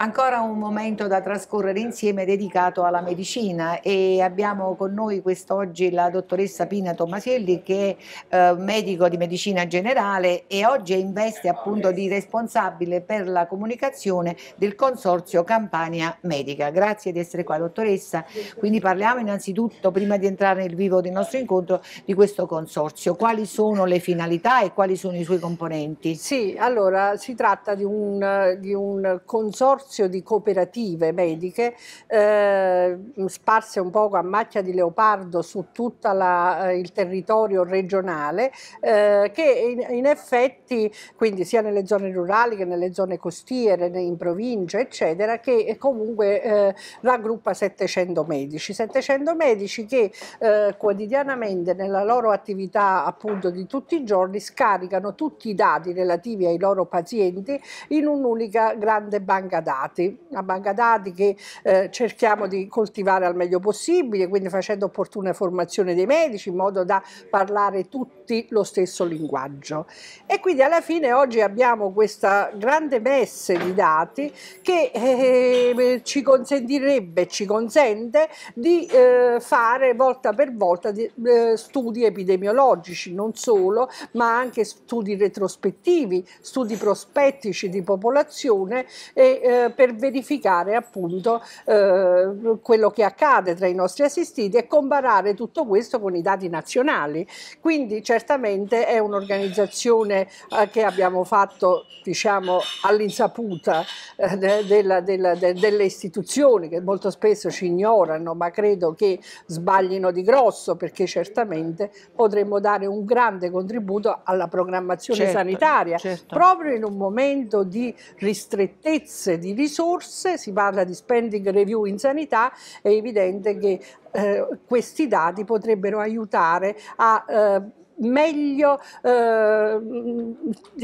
Ancora un momento da trascorrere insieme dedicato alla medicina e abbiamo con noi quest'oggi la dottoressa Pina Tommasielli che è eh, medico di medicina generale e oggi è in veste appunto di responsabile per la comunicazione del Consorzio Campania Medica. Grazie di essere qua dottoressa, quindi parliamo innanzitutto prima di entrare nel vivo del nostro incontro di questo consorzio, quali sono le finalità e quali sono i suoi componenti? Sì, allora si tratta di un, di un consorzio consorzio di cooperative mediche eh, sparse un po' a macchia di leopardo su tutto eh, il territorio regionale eh, che in, in, effetti, quindi sia nelle zone rurali che nelle zone costiere, in provincia eccetera, che comunque eh, raggruppa 700 medici. 700 medici che eh, quotidianamente nella loro attività appunto di tutti i giorni scaricano tutti i dati relativi ai loro pazienti in un'unica grande banca dati Baghdadi, a Baghdadi che eh, cerchiamo di coltivare al meglio possibile, quindi facendo opportune formazioni dei medici in modo da parlare tutti lo stesso linguaggio. E quindi alla fine oggi abbiamo questa grande messe di dati che eh, ci consentirebbe, ci consente di eh, fare volta per volta di, eh, studi epidemiologici, non solo, ma anche studi retrospettivi, studi prospettici di popolazione e eh, per verificare appunto eh, quello che accade tra i nostri assistiti e comparare tutto questo con i dati nazionali. Quindi certamente è un'organizzazione eh, che abbiamo fatto diciamo all'insaputa eh, della, della, de, delle istituzioni che molto spesso ci ignorano ma credo che sbaglino di grosso perché certamente potremmo dare un grande contributo alla programmazione certo, sanitaria certo. proprio in un momento di ristrettezze, di risorse, si parla di spending review in sanità, è evidente che eh, questi dati potrebbero aiutare a eh, meglio eh,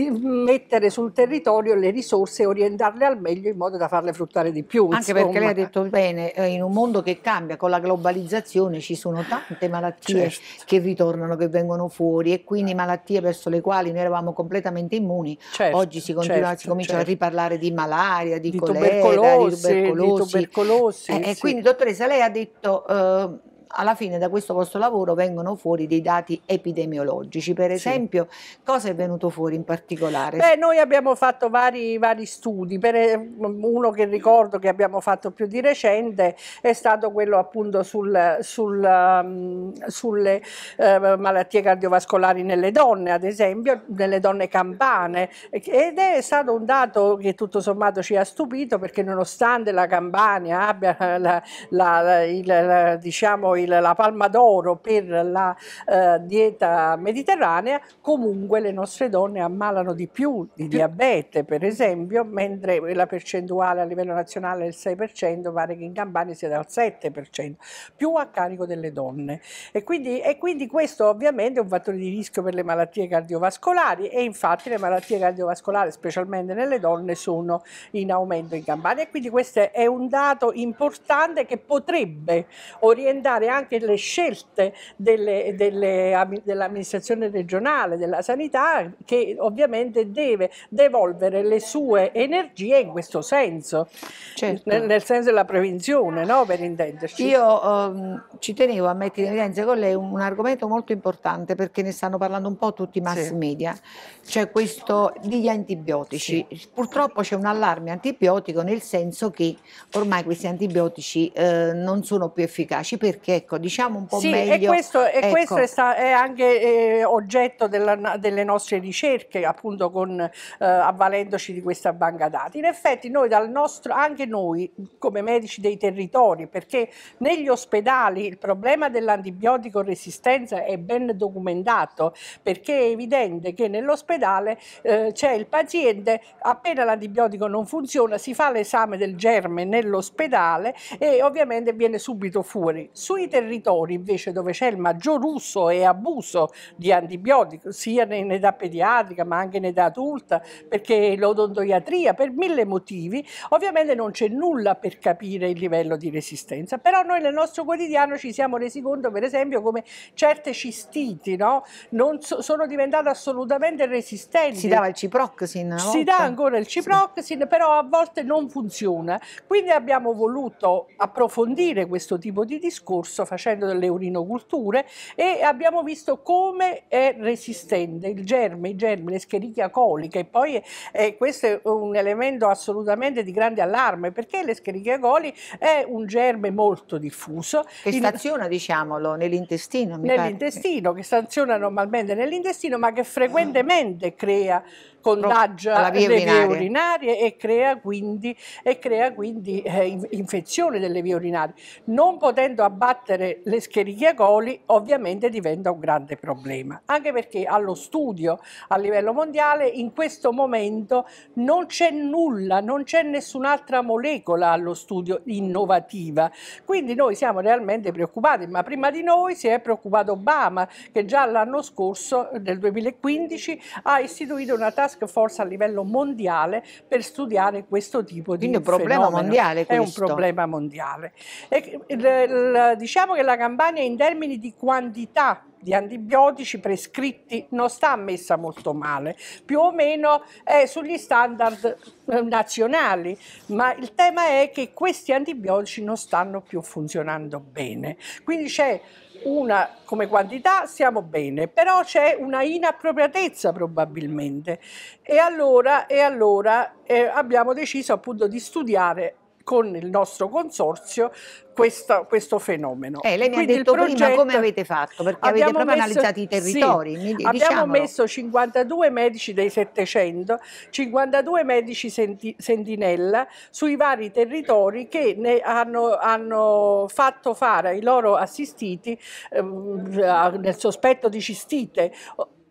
mettere sul territorio le risorse e orientarle al meglio in modo da farle fruttare di più. Anche insomma. perché lei ha detto bene, eh, in un mondo che cambia con la globalizzazione ci sono tante malattie certo. che ritornano, che vengono fuori e quindi malattie verso le quali noi eravamo completamente immuni. Certo, Oggi si, continua, certo, si comincia a certo. riparlare di malaria, di, di colera, tubercolosi, di tubercolosi. Di tubercolosi eh, sì. E quindi dottoressa lei ha detto... Eh, alla fine da questo vostro lavoro vengono fuori dei dati epidemiologici, per esempio sì. cosa è venuto fuori in particolare? Beh, noi abbiamo fatto vari, vari studi, per, eh, uno che ricordo che abbiamo fatto più di recente è stato quello appunto sul, sul, um, sulle eh, malattie cardiovascolari nelle donne, ad esempio, nelle donne campane, ed è stato un dato che tutto sommato ci ha stupito perché nonostante la Campania abbia eh, la, la, la, il, diciamo, poi la palma d'oro per la eh, dieta mediterranea, comunque le nostre donne ammalano di più di diabete, per esempio, mentre la percentuale a livello nazionale è del 6%, pare che in Campania sia dal 7%, più a carico delle donne. E quindi, e quindi questo ovviamente è un fattore di rischio per le malattie cardiovascolari e infatti le malattie cardiovascolari, specialmente nelle donne, sono in aumento in Campania. E quindi questo è un dato importante che potrebbe orientare anche le scelte delle, delle, dell'amministrazione regionale, della sanità, che ovviamente deve devolvere le sue energie in questo senso, certo. nel, nel, senso della prevenzione, no? per intenderci. Io ehm, ci tenevo a mettere in evidenza con lei un, un, argomento molto importante perché ne stanno parlando un po' tutti i mass sì. media, cioè questo degli antibiotici. Sì. Purtroppo c'è un allarme antibiotico nel senso che ormai questi antibiotici eh, non sono più efficaci perché ecco, diciamo un po' sì, meglio. E questo, e ecco. questo è, sta, è, anche eh, oggetto della, delle nostre ricerche, appunto con, eh, avvalendoci di questa banca dati. In effetti noi dal nostro, anche noi come medici dei territori, perché negli ospedali il problema dell'antibiotico resistenza è ben documentato, perché è evidente che nell'ospedale eh, c'è il paziente, appena l'antibiotico non funziona si fa l'esame del germe nell'ospedale e ovviamente viene subito fuori. Sui quei territori invece dove c'è il maggior uso e abuso di antibiotici, sia in età pediatrica ma anche in età adulta, perché l'odontoiatria, per mille motivi, ovviamente non c'è nulla per capire il livello di resistenza. Però noi nel nostro quotidiano ci siamo resi conto, per esempio, come certe cistiti no? so, sono diventate assolutamente resistenti. Si dava il ciproxin. Si volta. dà ancora il ciproxin, sì. però a volte non funziona. Quindi abbiamo voluto approfondire questo tipo di discorso rosso facendo delle urinoculture e abbiamo visto come è resistente il germe, i germi, l'escherichia coli che poi eh, questo è un elemento assolutamente di grande allarme perché l'escherichia coli è un germe molto diffuso. Che staziona, diciamolo, nell'intestino. Nell'intestino, che staziona normalmente nell'intestino ma che frequentemente crea contagia le vie urinarie e crea quindi, e crea quindi eh, infezione delle vie urinarie. Non potendo abbattere le scherichia coli ovviamente diventa un grande problema, anche perché allo studio a livello mondiale in questo momento non c'è nulla, non c'è nessun'altra molecola allo studio innovativa, quindi noi siamo realmente preoccupati, ma prima di noi si è preoccupato Obama che già l'anno scorso, nel 2015, ha istituito una task task force a livello mondiale per studiare questo tipo Quindi di Quindi è un problema fenomeno. mondiale questo. È un problema mondiale. E, diciamo che la campagna in termini di quantità di antibiotici prescritti non sta messa molto male, più o meno è sugli standard eh, nazionali, ma il tema è che questi antibiotici non stanno più funzionando bene. Quindi c'è una come quantità siamo bene, però c'è una inappropriatezza probabilmente. E allora, e allora eh, abbiamo deciso appunto di studiare con il nostro consorzio questo, questo fenomeno. Eh, lei mi Quindi ha detto progetto, prima come avete fatto, perché avete proprio messo, analizzato i territori. Sì, abbiamo messo 52 medici dei 700, 52 medici senti, sentinella sui vari territori che hanno, hanno, fatto fare ai loro assistiti ehm, nel sospetto di cistite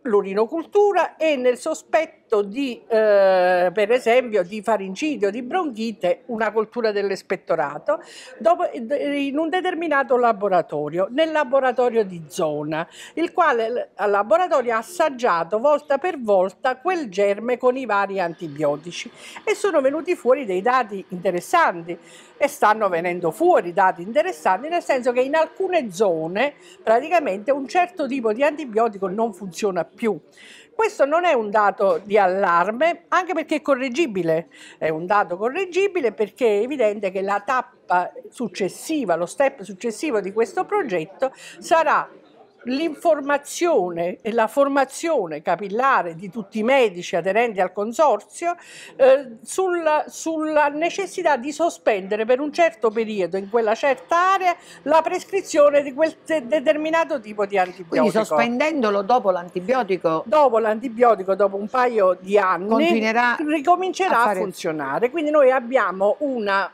l'urinocultura e nel sospetto di, eh, per esempio, di faringite o di bronchite, una coltura dell'espettorato dopo, in un determinato laboratorio, nel laboratorio di zona, il quale il laboratorio ha assaggiato volta per volta quel germe con i vari antibiotici e sono venuti fuori dei dati interessanti e stanno venendo fuori dati interessanti, nel senso che in alcune zone praticamente un certo tipo di antibiotico non funziona più. Questo non è un dato di allarme, anche perché è correggibile, è un dato correggibile perché è evidente che la tappa successiva, lo step successivo di questo progetto sarà l'informazione e la formazione capillare di tutti i medici aderenti al consorzio eh, sul, sulla necessità di sospendere per un certo periodo in quella certa area la prescrizione di quel determinato tipo di antibiotico. Quindi sospendendolo dopo l'antibiotico? Dopo l'antibiotico, dopo un paio di anni, ricomincerà a, fare... a, funzionare. Quindi noi abbiamo un'arma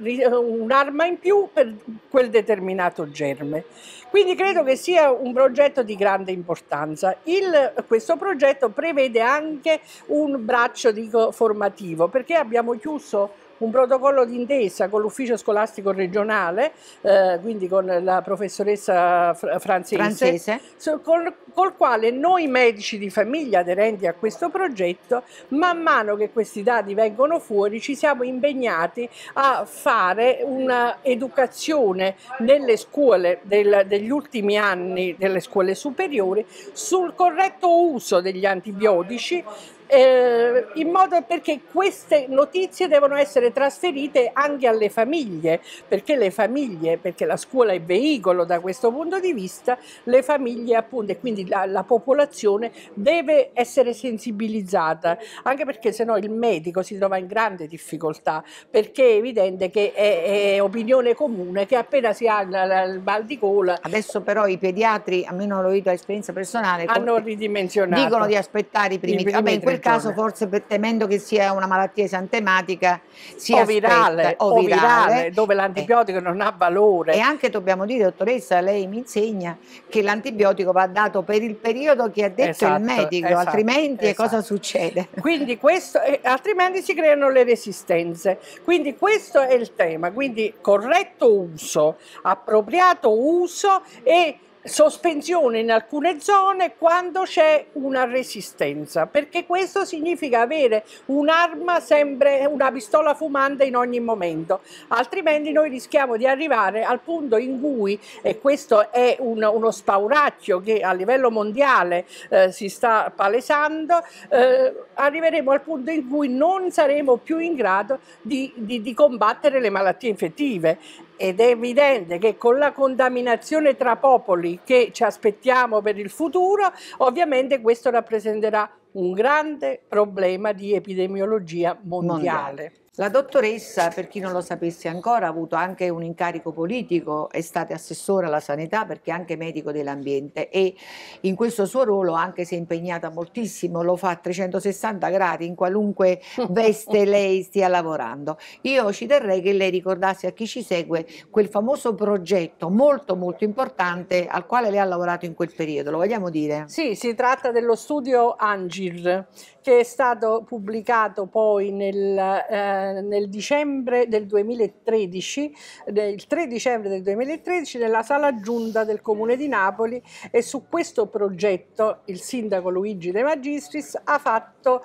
un in più per quel determinato germe. Quindi credo che sia un progetto di grande importanza. Il, questo progetto prevede anche un braccio dico, formativo perché abbiamo chiuso un protocollo d'intesa con l'ufficio scolastico regionale, eh, quindi con la professoressa fr francese, francese. So, col, col, quale noi medici di famiglia aderenti a questo progetto, man mano che questi dati vengono fuori, ci siamo impegnati a fare un'educazione nelle scuole del, degli ultimi anni delle scuole superiori sul corretto uso degli antibiotici eh, in modo perché queste notizie devono essere trasferite anche alle famiglie, perché le famiglie, perché la scuola è veicolo da questo punto di vista, le famiglie appunto e quindi la, la popolazione deve essere sensibilizzata, anche perché sennò il medico si trova in grande difficoltà, perché è evidente che è, è opinione comune che appena si ha il mal di gola... Adesso però i pediatri, almeno l'ho detto a esperienza personale, hanno ridimensionato. Dicono di aspettare i primi, I primi vabbè, in quel caso, forse per, temendo che sia una malattia esantematica, sia o, virale, o, o virale, virale, dove l'antibiotico eh. non ha valore. E anche dobbiamo dire, dottoressa, lei mi insegna che l'antibiotico va dato per il periodo che ha detto esatto, il medico, esatto, altrimenti esatto. cosa succede? Quindi questo, altrimenti si creano le resistenze. Quindi questo è il tema, quindi corretto uso, appropriato uso e sospensione in alcune zone quando c'è una resistenza, perché questo significa avere un'arma sempre, una pistola fumante in ogni momento, altrimenti noi rischiamo di arrivare al punto in cui, e questo è un, uno spauracchio che a livello mondiale eh, si sta palesando, eh, arriveremo al punto in cui non saremo più in grado di, di, di combattere le malattie infettive ed è evidente che con la contaminazione tra popoli che ci aspettiamo per il futuro, ovviamente questo rappresenterà un grande problema di epidemiologia mondiale. mondiale. La dottoressa, per chi non lo sapesse ancora, ha avuto anche un incarico politico, è stata assessora alla sanità perché è anche medico dell'ambiente e in questo suo ruolo, anche se impegnata moltissimo, lo fa a 360 gradi in qualunque veste lei stia lavorando. Io ci terrei che lei ricordasse a chi ci segue quel famoso progetto molto molto importante al quale lei ha lavorato in quel periodo, lo vogliamo dire? Sì, si tratta dello studio Angir che è stato pubblicato poi nel... Eh, eh, nel dicembre del 2013, il 3 dicembre del 2013, nella sala giunta del Comune di Napoli e su questo progetto il sindaco Luigi De Magistris ha fatto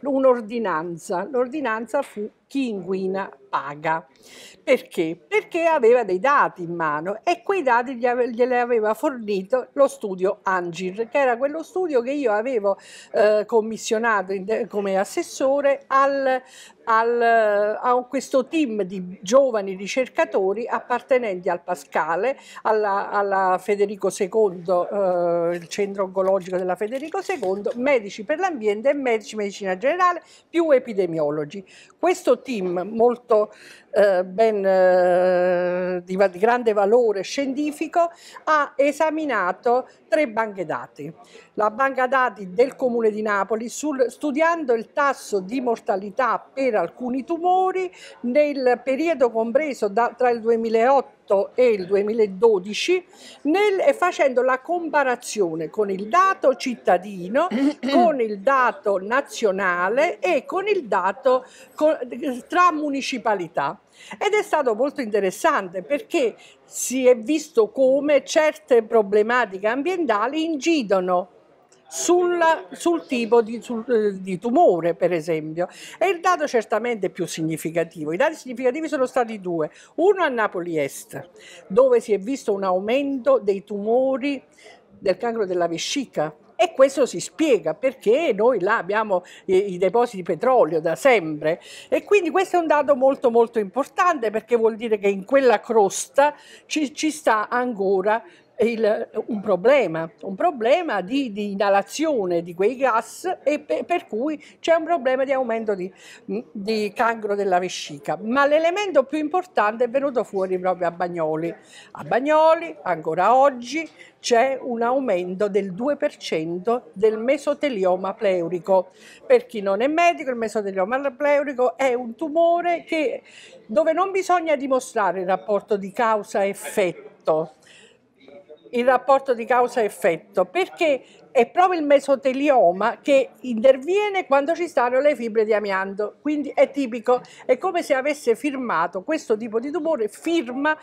un'ordinanza. L'ordinanza fu chi inquina paga. Perché? Perché aveva dei dati in mano e quei dati glieli aveva fornito lo studio Angir, che era quello studio che io avevo eh, commissionato in, come assessore al, al, a questo team di giovani ricercatori appartenenti al Pascale, alla, alla Federico II, eh, il centro oncologico della Federico II, medici per l'ambiente e medici medicina generale più epidemiologi. Questo team molto eh, ben, eh, di, di, grande valore scientifico, ha esaminato tre banche dati. La banca dati del Comune di Napoli sul, studiando il tasso di mortalità per alcuni tumori nel periodo compreso da, tra il 2008 e il 2012 nel, facendo la comparazione con il dato cittadino, con il dato nazionale e con il dato con, tra municipalità. Ed è stato molto interessante perché si è visto come certe problematiche ambientali incidono sul, sul, tipo di, sul, eh, di, tumore, per esempio. E il dato certamente più significativo. I dati significativi sono stati due. Uno a Napoli Est, dove si è visto un aumento dei tumori del cancro della vescica, e questo si spiega perché noi là abbiamo i, i depositi di petrolio da sempre e quindi questo è un dato molto molto importante perché vuol dire che in quella crosta ci, ci sta ancora il, un, problema, un problema di, di, inalazione di quei gas e per, per cui c'è un problema di aumento di, mm, di cancro della vescica. Ma l'elemento più importante è venuto fuori proprio a Bagnoli. A Bagnoli ancora oggi c'è un aumento del 2% del mesotelioma pleurico. Per chi non è medico, il mesotelioma pleurico è un tumore che, dove non bisogna dimostrare il rapporto di causa-effetto il rapporto di causa-effetto, perché è proprio il mesotelioma che interviene quando ci stanno le fibre di amianto, quindi è tipico, è come se avesse firmato questo tipo di tumore, firma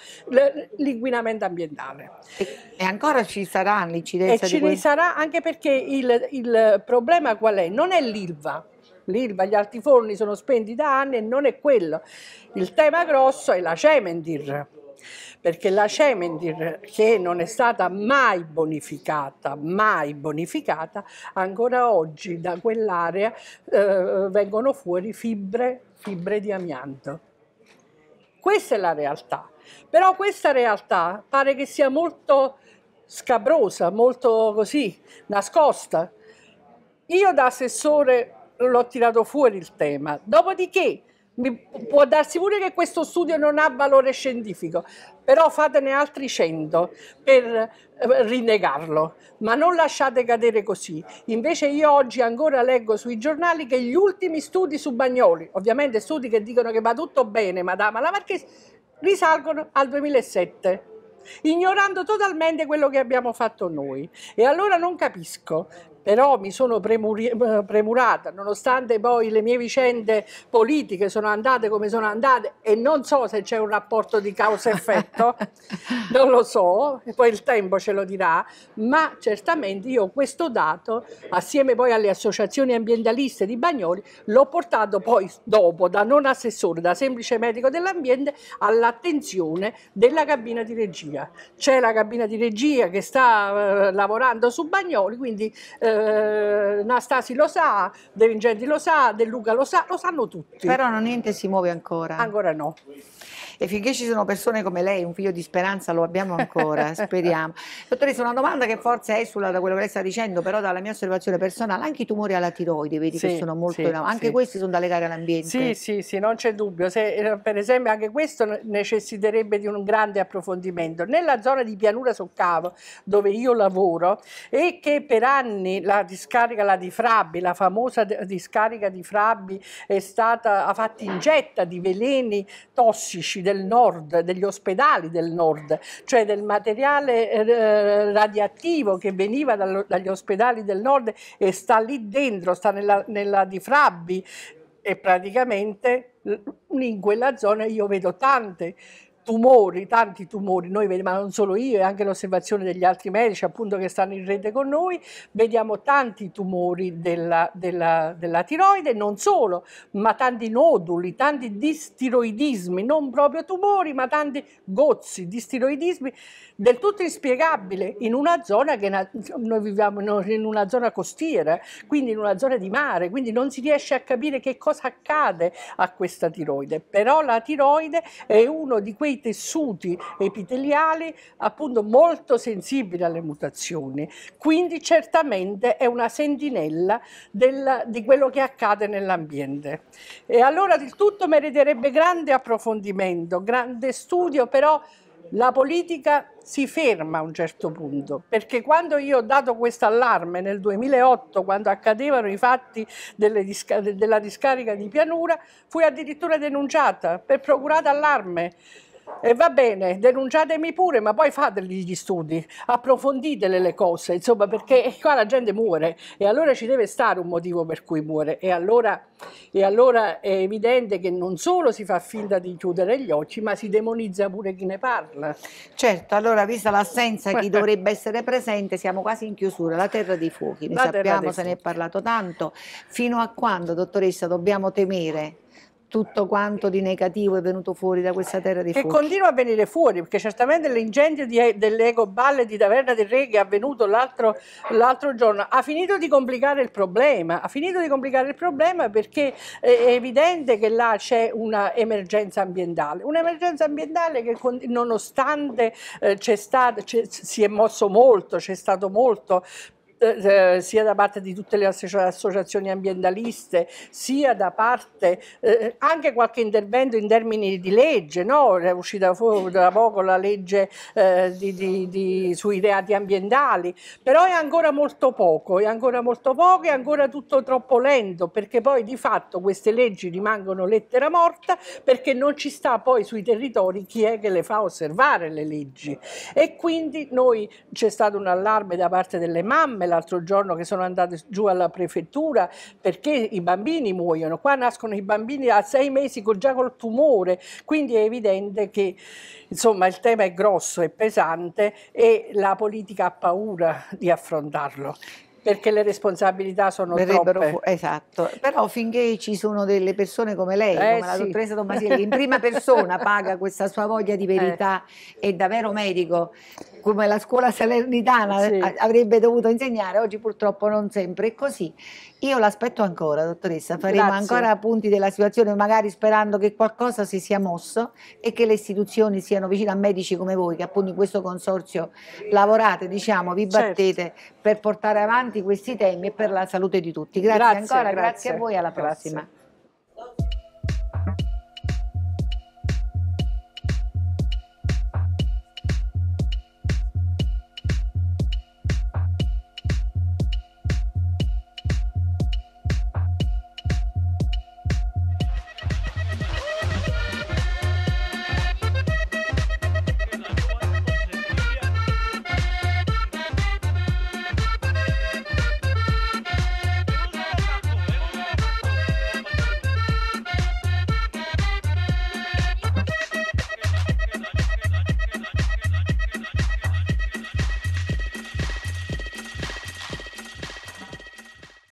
l'inquinamento ambientale. E ancora ci sarà l'incidenza? E ci questo? sarà anche perché il, il problema qual è? Non è l'ILVA, l'ILVA, gli altiforni sono spenti da anni e non è quello. Il tema grosso è la Cementir perché la Cementir, che non è stata mai bonificata, mai bonificata, ancora oggi da quell'area eh, vengono fuori fibre, fibre di amianto. Questa è la realtà, però questa realtà pare che sia molto scabrosa, molto così, nascosta. Io da assessore l'ho tirato fuori il tema, dopodiché può darsi pure che questo studio non ha valore scientifico, però fatene altri 100 per eh, rinnegarlo, ma non lasciate cadere così. Invece io oggi ancora leggo sui giornali che gli ultimi studi su Bagnoli, ovviamente studi che dicono che va tutto bene, Madama la Marchese, risalgono al 2007 ignorando totalmente quello che abbiamo fatto noi. E allora non capisco però mi sono eh, premurata, nonostante poi le mie vicende politiche sono andate come sono andate e non so se c'è un rapporto di causa-effetto, non lo so, poi il tempo ce lo dirà, ma certamente io questo dato, assieme poi alle associazioni ambientaliste di Bagnoli, l'ho portato poi dopo da non assessore, da semplice medico dell'ambiente, all'attenzione della cabina di regia. C'è la cabina di regia che sta eh, lavorando su Bagnoli, quindi eh, eh, Nastasi lo sa, De Vincendi lo sa, De Luca lo sa, lo sanno tutti. Però niente si muove ancora. Ancora no e finché ci sono persone come lei, un figlio di speranza lo abbiamo ancora, speriamo. Dottoressa, una domanda che forse esula da quello che lei sta dicendo, però dalla mia osservazione personale, anche i tumori alla tiroide, vedi sì, che sono molto sì, anche sì. questi sono da legare all'ambiente. Sì, sì, sì, non c'è dubbio. Se, eh, per esempio anche questo necessiterebbe di un grande approfondimento. Nella zona di pianura Soccavo, dove io lavoro, e che per anni la discarica, la di Frabbi, la famosa discarica di Frabbi, è stata, ha fatto ingetta di veleni tossici del nord, degli ospedali del nord, cioè del materiale eh, eh radioattivo che veniva dal, dagli ospedali del nord e sta lì dentro, sta nella, nella di e praticamente in quella zona io vedo tante tumori, tanti tumori, noi vediamo, ma non solo io e anche l'osservazione degli altri medici appunto che stanno in rete con noi, vediamo tanti tumori della, della, della tiroide, non solo, ma tanti noduli, tanti distiroidismi, non proprio tumori, ma tanti gozzi, di stiroidismi, del tutto inspiegabile in una zona che noi viviamo in una zona costiera, quindi in una zona di mare, quindi non si riesce a capire che cosa accade a questa tiroide, però la tiroide è uno di quei tessuti epiteliali appunto molto sensibili alle mutazioni, quindi certamente è una sentinella del, di quello che accade nell'ambiente. E allora il tutto meriterebbe grande approfondimento, grande studio, però la politica si ferma a un certo punto, perché quando io ho dato questo allarme nel 2008, quando accadevano i fatti disca della discarica di pianura, fui addirittura denunciata per procurata allarme. E va bene, denunciatemi pure, ma poi fategli gli studi, approfonditele le cose, insomma, perché qua la gente muore e allora ci deve stare un motivo per cui muore. E allora, e allora è evidente che non solo si fa finta di chiudere gli occhi, ma si demonizza pure chi ne parla. Certo, allora vista l'assenza di chi dovrebbe essere presente, siamo quasi in chiusura, la terra dei fuochi, ne la sappiamo, se ne è parlato tanto. Fino a quando, dottoressa, dobbiamo temere tutto quanto di negativo è venuto fuori da questa terra di fuoco. Che continua a venire fuori, perché certamente l'incendio di, dell'Ego Balle di Taverna del Re che è avvenuto l'altro, giorno ha finito di complicare il problema, ha finito di complicare il problema perché è evidente che là c'è un'emergenza ambientale, un'emergenza ambientale che nonostante eh, c'è stato, si è mosso molto, c'è stato molto eh, sia da parte di tutte le associazioni ambientaliste, sia da parte eh, anche qualche intervento in termini di legge, no? è uscita fuori da poco la legge eh, di, di, di, sui reati ambientali, però è ancora molto poco, è ancora molto poco, è ancora tutto troppo lento perché poi di fatto queste leggi rimangono lettera morta perché non ci sta poi sui territori chi è che le fa osservare le leggi e quindi noi c'è stato un allarme da parte delle mamme, l'altro giorno che sono andate giù alla prefettura perché i bambini muoiono. Qua nascono i bambini a sei mesi con, già col tumore, quindi è evidente che insomma, il tema è grosso, è pesante e la politica ha paura di affrontarlo perché le responsabilità sono Verrebbero troppe. Fu- esatto, però finché ci sono delle persone come lei, eh, come sì. la dottoressa Tommasini, che in prima persona paga questa sua voglia di verità eh. e davvero medico, come la scuola salernitana sì. avrebbe dovuto insegnare, oggi purtroppo non sempre è così. Io l'aspetto ancora, dottoressa, faremo Grazie. ancora punti della situazione, magari sperando che qualcosa si sia mosso e che le istituzioni siano vicine a medici come voi, che appunto in questo consorzio lavorate, diciamo, vi certo. battete certo. per portare avanti questi temi e per la salute di tutti. Grazie, grazie ancora, grazie. grazie. a voi, alla prossima. Grazie.